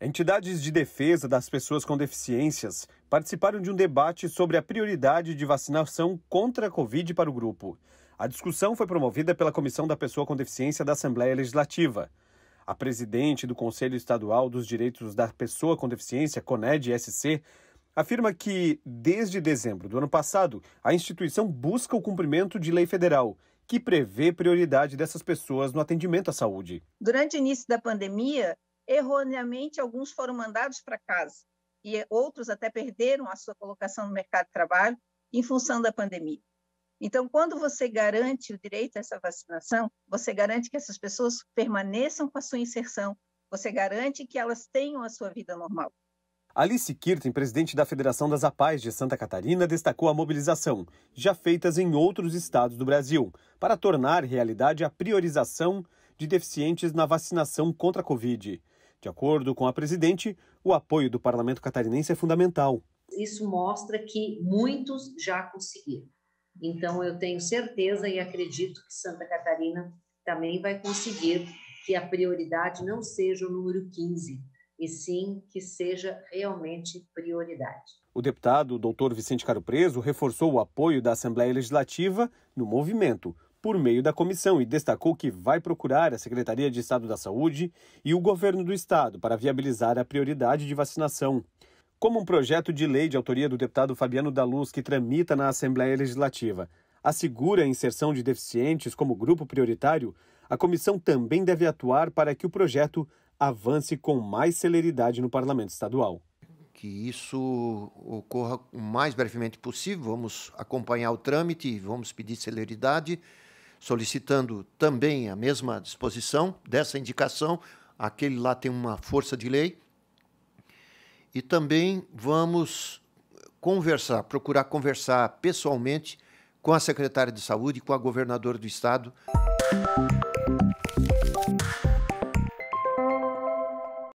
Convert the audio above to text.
Entidades de defesa das pessoas com deficiências participaram de um debate sobre a prioridade de vacinação contra a Covid para o grupo. A discussão foi promovida pela Comissão da Pessoa com Deficiência da Assembleia Legislativa. A presidente do Conselho Estadual dos Direitos da Pessoa com Deficiência, CONED-SC, afirma que, desde dezembro do ano passado, a instituição busca o cumprimento de lei federal que prevê prioridade dessas pessoas no atendimento à saúde. Durante o início da pandemia, erroneamente, alguns foram mandados para casa e outros até perderam a sua colocação no mercado de trabalho em função da pandemia. Então, quando você garante o direito a essa vacinação, você garante que essas pessoas permaneçam com a sua inserção, você garante que elas tenham a sua vida normal. Alice Kirten, presidente da Federação das APAES de Santa Catarina, destacou a mobilização, já feitas em outros estados do Brasil, para tornar realidade a priorização de deficientes na vacinação contra a Covid. De acordo com a presidente, o apoio do parlamento catarinense é fundamental. Isso mostra que muitos já conseguiram. Então, eu tenho certeza e acredito que Santa Catarina também vai conseguir que a prioridade não seja o número 15, e sim que seja realmente prioridade. O deputado doutor Vicente Caro Preso reforçou o apoio da Assembleia Legislativa no movimento por meio da comissão e destacou que vai procurar a Secretaria de Estado da Saúde e o governo do estado para viabilizar a prioridade de vacinação. Como um projeto de lei de autoria do deputado Fabiano da Luz que tramita na Assembleia Legislativa assegura a inserção de deficientes como grupo prioritário, a comissão também deve atuar para que o projeto avance com mais celeridade no parlamento estadual. Que isso ocorra o mais brevemente possível, vamos acompanhar o trâmite, vamos pedir celeridade, solicitando também a mesma disposição dessa indicação, aquele lá tem uma força de lei. E também vamos conversar, procurar conversar pessoalmente com a secretária de saúde e com a governadora do estado.